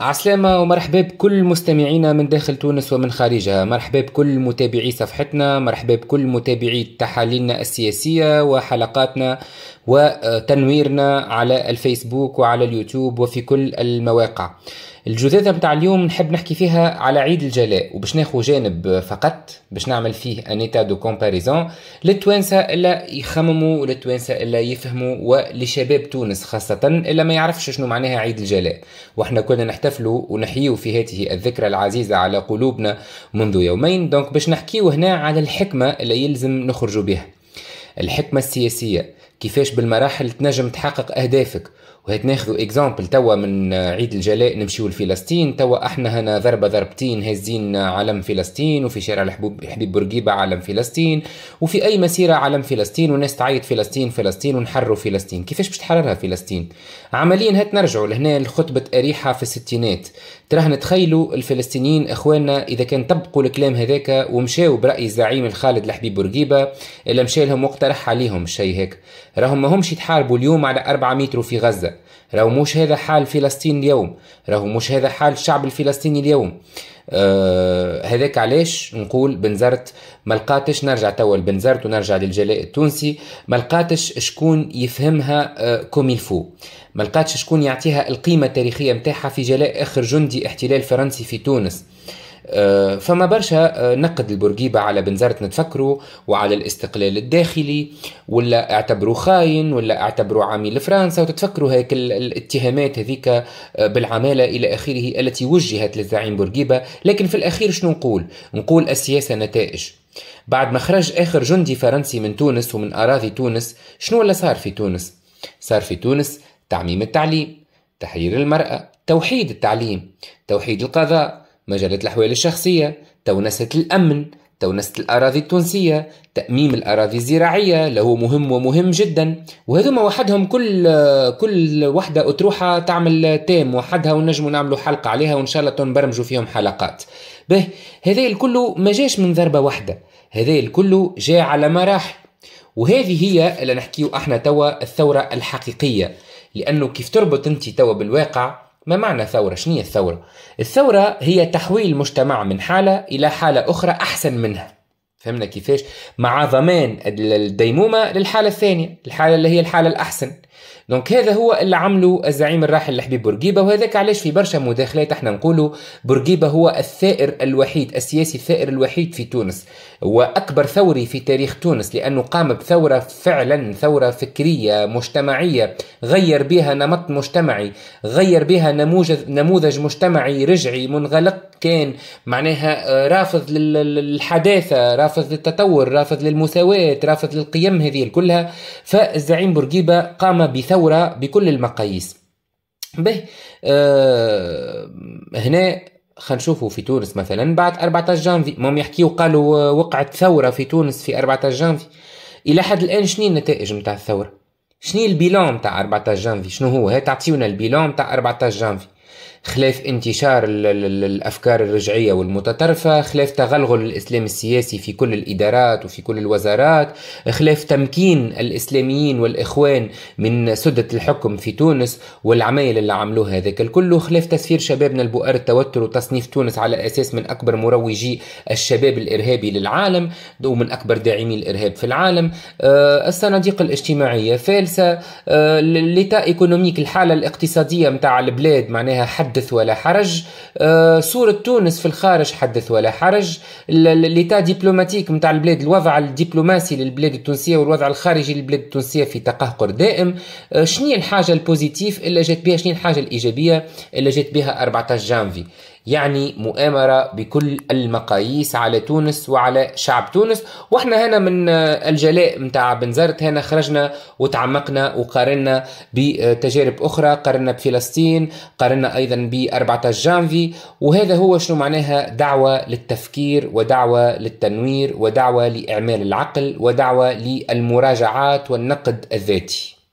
عسلامة ومرحبا بكل مستمعينا من داخل تونس ومن خارجها مرحبا بكل متابعي صفحتنا مرحبا بكل متابعي تحاليلنا السياسية وحلقاتنا وتنويرنا على الفيسبوك وعلى اليوتيوب وفي كل المواقع الجذاذة متاع اليوم نحب نحكي فيها على عيد الجلاء وباش ناخو جانب فقط باش نعمل فيه ان ايتا دو كومباريزون للتوانسة الا يخمموا للتوانسة الا يفهموا ولشباب تونس خاصة الا ما يعرفش شنو معناها عيد الجلاء واحنا كنا نحتفلوا ونحيوا في هذه الذكرى العزيزة على قلوبنا منذ يومين دونك باش نحكيو هنا على الحكمة اللي يلزم نخرجوا بها الحكمة السياسية كيفاش بالمراحل تنجم تحقق أهدافك وهيك ناخذ اكزامبل توا من عيد الجلاء نمشيو لفلسطين توا احنا هنا ضربه ضربتين هازين علم فلسطين وفي شارع الحبوب حبيب بورقيبه علم فلسطين وفي اي مسيره علم فلسطين وناس تعيط فلسطين فلسطين ونحروا فلسطين كيفاش باش تحررها فلسطين عمليا هات نرجعوا لهنا لخطبه اريحه في الستينات تراه نتخيلوا الفلسطينيين اخواننا اذا كان طبقوا الكلام هذاك ومشاو براي الزعيم الخالد الحبيب بورقيبه اللي مشى لهم واقترح عليهم الشيء هيك راهم ما همش يتحاربوا اليوم على 4 متر في غزه راهو مش هذا حال فلسطين اليوم راهو مش هذا حال الشعب الفلسطيني اليوم آه هذاك علاش نقول بنزرت ما لقاتش نرجع توا لبنزرت ونرجع للجلاء التونسي ما لقاتش شكون يفهمها آه كوم الفو ما لقاتش شكون يعطيها القيمه التاريخيه متاعها في جلاء اخر جندي احتلال فرنسي في تونس آه آه، فما برشا آه، نقد البورقيبة على بنزرت نتفكروا وعلى الاستقلال الداخلي ولا اعتبروا خاين ولا اعتبروا عميل فرنسا وتتفكروا هيك الاتهامات هذيك آه، بالعمالة إلى آخره التي وجهت للزعيم بورقيبة لكن في الأخير شنو نقول نقول السياسة نتائج بعد ما خرج آخر جندي فرنسي من تونس ومن أراضي تونس شنو اللي صار في تونس صار في تونس تعميم التعليم تحرير المرأة توحيد التعليم توحيد القضاء مجلة الأحوال الشخصية تونسة الأمن تونسة الأراضي التونسية تأميم الأراضي الزراعية له مهم ومهم جدا وهذوما وحدهم كل كل وحدة أطروحة تعمل تام وحدها ونجموا نعملوا حلقة عليها وإن شاء الله تنبرمجوا فيهم حلقات به هذا الكل ما جاش من ضربة واحدة هذا الكل جاء على مراحل وهذه هي اللي نحكيه احنا توا الثورة الحقيقية لأنه كيف تربط أنت توا بالواقع ما معنى ثورة؟ شنو هي الثورة؟ الثورة هي تحويل مجتمع من حالة إلى حالة أخرى أحسن منها فهمنا كيفاش؟ مع ضمان الديمومة للحالة الثانية الحالة اللي هي الحالة الأحسن دونك هذا هو اللي عمله الزعيم الراحل الحبيب بورقيبه وهذاك علاش في برشا مداخلات احنا نقولوا بورقيبه هو الثائر الوحيد السياسي الثائر الوحيد في تونس واكبر ثوري في تاريخ تونس لانه قام بثوره فعلا ثوره فكريه مجتمعيه غير بها نمط مجتمعي غير بها نموذج نموذج مجتمعي رجعي منغلق كان معناها آه، رافض للحداثه رافض للتطور رافض للمساواه رافض للقيم هذه كلها فالزعيم بورقيبه قام بثورة بكل المقاييس به آه، هنا خنشوفوا في تونس مثلا بعد 14 جانفي مهم يحكيوا قالوا آه، وقعت ثورة في تونس في 14 جانفي إلى حد الآن شنو النتائج متاع الثورة شنو البيلون متاع 14 جانفي شنو هو هي تعطيونا البيلون متاع 14 جانفي خلاف انتشار الأفكار الرجعية والمتطرفة خلاف تغلغل الإسلام السياسي في كل الإدارات وفي كل الوزارات خلاف تمكين الإسلاميين والإخوان من سدة الحكم في تونس والعمايل اللي عملوها هذاك الكل خلاف تسفير شبابنا البؤر التوتر وتصنيف تونس على أساس من أكبر مروجي الشباب الإرهابي للعالم ومن أكبر داعمي الإرهاب في العالم آه، الصناديق الاجتماعية فالسة آه، لتا إيكونوميك الحالة الاقتصادية متاع البلاد معناها حد حدث ولا حرج صورة آه، تونس في الخارج حدث ولا حرج الليتا ديبلوماتيك متاع البلاد الوضع الدبلوماسي للبلاد التونسية والوضع الخارجي للبلاد التونسية في تقهقر دائم آه، شنو الحاجة البوزيتيف اللي جات بها شنو الحاجة الإيجابية اللي جات بها 14 جانفي يعني مؤامرة بكل المقاييس على تونس وعلى شعب تونس واحنا هنا من آه، الجلاء متاع بنزرت هنا خرجنا وتعمقنا وقارنا بتجارب أخرى قارنا بفلسطين قارنا أيضا ب 14 جانفي وهذا هو شنو معناها دعوة للتفكير ودعوة للتنوير ودعوة لإعمال العقل ودعوة للمراجعات والنقد الذاتي